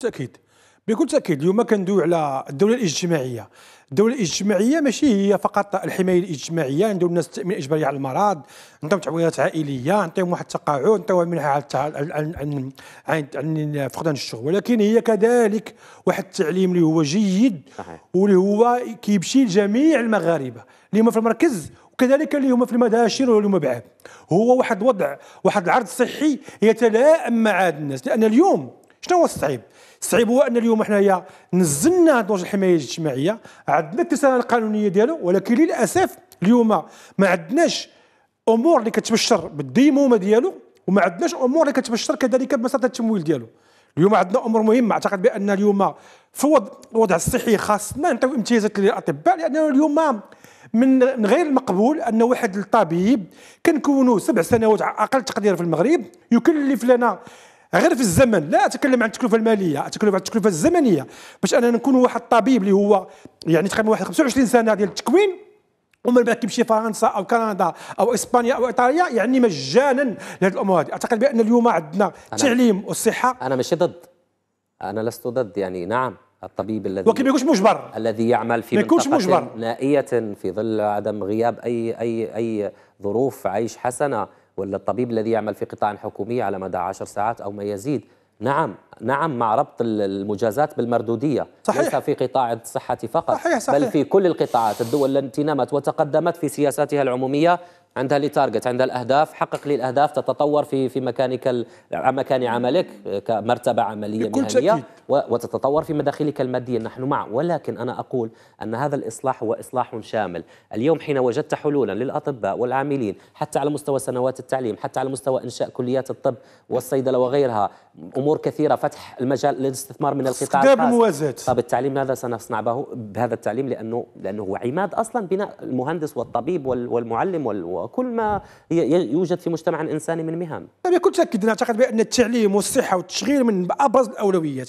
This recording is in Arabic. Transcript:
تأكيد بكل تاكيد اليوم كندوي على الدوله الاجتماعيه الدوله الاجتماعيه ماشي هي فقط الحمايه الاجتماعيه نديرو الناس التامين الاجباري على المرض نعطيهم تعويضات عائليه نعطيهم واحد التقاعد نعطيهم منحه على عن عن عن فقدان الشغل ولكن هي كذلك واحد التعليم اللي هو جيد واللي هو كيمشي لجميع المغاربه اللي هما في المركز وكذلك اللي هما في المداشر واللي هما بعاد هو واحد وضع واحد العرض صحي يتلائم مع الناس لان اليوم شنو هو الصعيب الصعيب هو ان اليوم حنايا نزلنا دور الحمايه الاجتماعيه عندنا التساهل القانونيه ديالو ولكن للاسف اليوم ما عندناش امور اللي كتبشر بالديمومه ديالو وما عندناش امور اللي كتبشر كذلك ببساطه التمويل ديالو اليوم عندنا امور مهمه اعتقد بان اليوم في الوضع الصحي خاصنا نعطيو امتيازات للاطباء لانه اليوم من غير المقبول ان واحد الطبيب كنكونوا سبع سنوات على اقل تقدير في المغرب يكلف لنا غير في الزمن لا اتكلم عن التكلفه الماليه اتكلم عن التكلفه الزمنيه باش اننا نكون واحد الطبيب اللي هو يعني تقريبا واحد 25 سنه ديال التكوين ومن بعد كيمشي فرنسا او كندا او اسبانيا او ايطاليا يعني مجانا لهذه الامور هذه اعتقد بان اليوم عندنا التعليم والصحه انا ماشي ضد انا لست ضد يعني نعم الطبيب الذي ولكن ما يكونش مجبر الذي يعمل في منطقة مجبر. نائية في ظل عدم غياب أي أي أي ظروف عيش حسنة ولا الطبيب الذي يعمل في قطاع حكومي على مدى عشر ساعات أو ما يزيد نعم نعم مع ربط المجازات بالمردوديه صحيح. ليس في قطاع الصحه فقط صحيح صحيح. بل في كل القطاعات الدول التي نمت وتقدمت في سياساتها العموميه عندها لي تارجت عندها الاهداف حقق لي الاهداف تتطور في في مكانك مكان عملك كمرتبه عمليه بكل مهنيه وتتطور في مداخلك الماديه نحن مع ولكن انا اقول ان هذا الاصلاح هو اصلاح شامل اليوم حين وجدت حلولا للاطباء والعاملين حتى على مستوى سنوات التعليم حتى على مستوى انشاء كليات الطب والصيدله وغيرها امور كثيره فتح المجال للاستثمار من القطاع الخاص الموازات طب التعليم ماذا سنصنع به بهذا التعليم لانه لانه هو عماد اصلا بناء المهندس والطبيب والمعلم وال وكل ما يوجد في مجتمع انساني من مهام. بكل تاكيد نعتقد بان التعليم والصحه والتشغيل من ابرز الاولويات.